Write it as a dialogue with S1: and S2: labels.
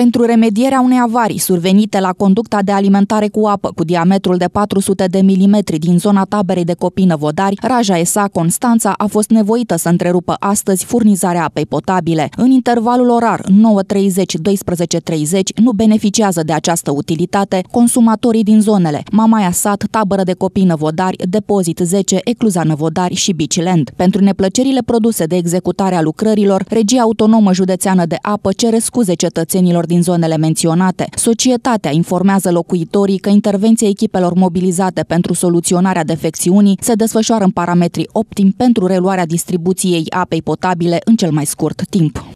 S1: pentru remedierea unei avarii survenite la conducta de alimentare cu apă cu diametrul de 400 de milimetri din zona taberei de copii năvodari, Raja ESA Constanța a fost nevoită să întrerupă astăzi furnizarea apei potabile. În intervalul orar 9.30-12.30 nu beneficiază de această utilitate consumatorii din zonele Mamaia Sat, tabără de copii năvodari, depozit 10, Ecluza Năvodari și Biciland. Pentru neplăcerile produse de executarea lucrărilor, regia autonomă județeană de apă cere scuze cetățenilor din zonele menționate. Societatea informează locuitorii că intervenția echipelor mobilizate pentru soluționarea defecțiunii se desfășoară în parametri optimi pentru reluarea distribuției apei potabile în cel mai scurt timp.